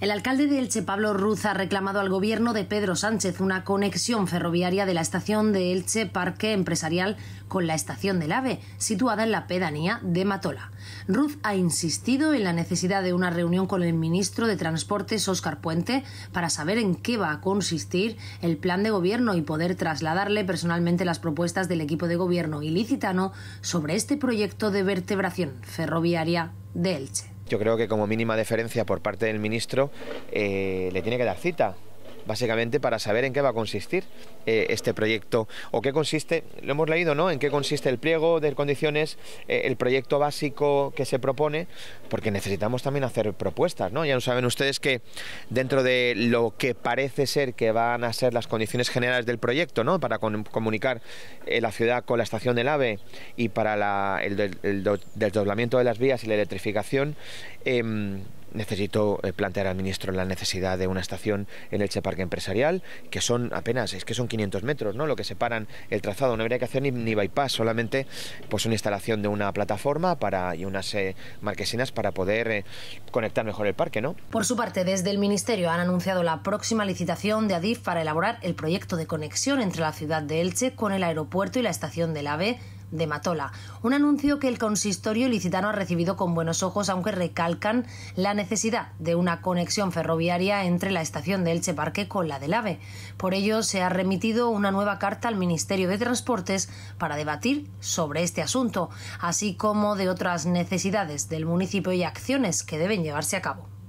El alcalde de Elche, Pablo Ruz, ha reclamado al gobierno de Pedro Sánchez una conexión ferroviaria de la estación de Elche Parque Empresarial con la estación del AVE, situada en la pedanía de Matola. Ruz ha insistido en la necesidad de una reunión con el ministro de Transportes, Óscar Puente, para saber en qué va a consistir el plan de gobierno y poder trasladarle personalmente las propuestas del equipo de gobierno ilicitano sobre este proyecto de vertebración ferroviaria de Elche yo creo que como mínima deferencia por parte del ministro eh, le tiene que dar cita básicamente para saber en qué va a consistir eh, este proyecto o qué consiste, lo hemos leído, ¿no? En qué consiste el pliego de condiciones, eh, el proyecto básico que se propone, porque necesitamos también hacer propuestas, ¿no? Ya no saben ustedes que dentro de lo que parece ser que van a ser las condiciones generales del proyecto, ¿no? Para comunicar eh, la ciudad con la estación del AVE y para el, desdoblamiento de las vías y la electrificación, em, necesito eh, plantear al ministro la necesidad de una estación en Elche Parque Empresarial, que son apenas, es que son 500 metros, ¿no? Lo que separan el trazado, no habría que hacer ni, bypass, solamente pues una instalación de una plataforma para, y unas eh, marquesinas para poder eh, conectar mejor el parque, ¿no? Por su parte, desde el ministerio han anunciado la próxima licitación de ADIF para elaborar el proyecto de conexión entre la ciudad de Elche con el aeropuerto y la estación del AVE de Matola. Un anuncio que el consistorio licitano ha recibido con buenos ojos, aunque recalcan la necesidad de una conexión ferroviaria entre la estación de Elche Parque con la del AVE. Por ello, se ha remitido una nueva carta al Ministerio de Transportes para debatir sobre este asunto, así como de otras necesidades del municipio y acciones que deben llevarse a cabo.